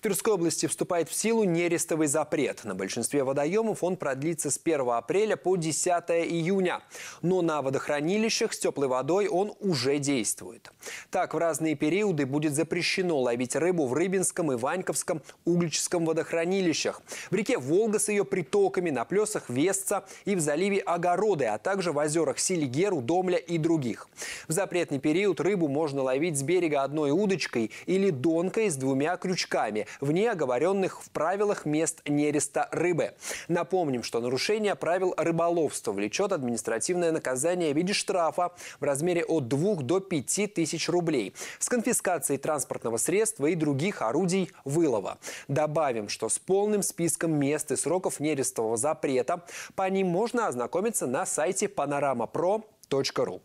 В Тверской области вступает в силу нерестовый запрет. На большинстве водоемов он продлится с 1 апреля по 10 июня. Но на водохранилищах с теплой водой он уже действует. Так, в разные периоды будет запрещено ловить рыбу в Рыбинском, и Ваньковском Угличском водохранилищах. В реке Волга с ее притоками, на плесах Вестца и в заливе Огороды, а также в озерах Селигер, Домля и других. В запретный период рыбу можно ловить с берега одной удочкой или донкой с двумя крючками вне оговоренных в правилах мест нереста рыбы. Напомним, что нарушение правил рыболовства влечет административное наказание в виде штрафа в размере от 2 до 5 тысяч рублей с конфискацией транспортного средства и других орудий вылова. Добавим, что с полным списком мест и сроков нерестового запрета по ним можно ознакомиться на сайте panorama.pro.ru.